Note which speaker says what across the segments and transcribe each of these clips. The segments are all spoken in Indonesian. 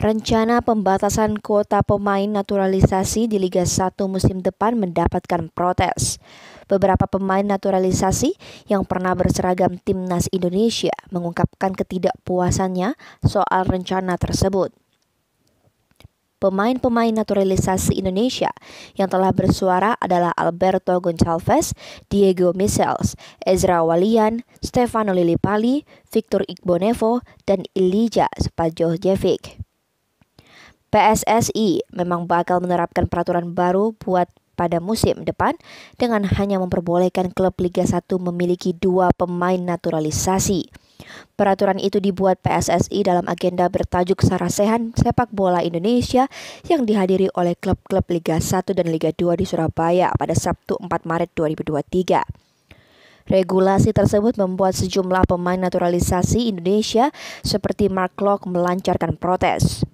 Speaker 1: Rencana pembatasan kuota pemain naturalisasi di Liga 1 musim depan mendapatkan protes. Beberapa pemain naturalisasi yang pernah berseragam timnas Indonesia mengungkapkan ketidakpuasannya soal rencana tersebut. Pemain-pemain naturalisasi Indonesia yang telah bersuara adalah Alberto Goncalves, Diego Michels, Ezra Walian, Stefano Lillipali, Victor Igbonevo, dan Ilija Spajojevic. PSSI memang bakal menerapkan peraturan baru buat pada musim depan dengan hanya memperbolehkan klub Liga 1 memiliki dua pemain naturalisasi. Peraturan itu dibuat PSSI dalam agenda bertajuk Sarasehan Sepak Bola Indonesia yang dihadiri oleh klub-klub Liga 1 dan Liga 2 di Surabaya pada Sabtu 4 Maret 2023. Regulasi tersebut membuat sejumlah pemain naturalisasi Indonesia seperti Mark Locke melancarkan protes.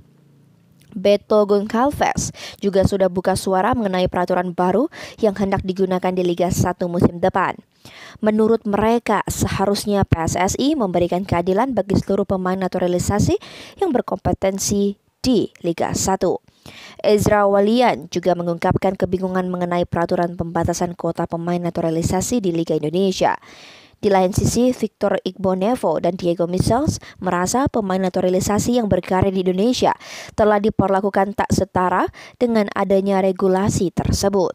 Speaker 1: Beto Goncalves juga sudah buka suara mengenai peraturan baru yang hendak digunakan di Liga 1 musim depan. Menurut mereka, seharusnya PSSI memberikan keadilan bagi seluruh pemain naturalisasi yang berkompetensi di Liga 1. Ezra Walian juga mengungkapkan kebingungan mengenai peraturan pembatasan kuota pemain naturalisasi di Liga Indonesia. Di lain sisi, Victor Igbonevo dan Diego Michels merasa pemain naturalisasi yang berkarir di Indonesia telah diperlakukan tak setara dengan adanya regulasi tersebut.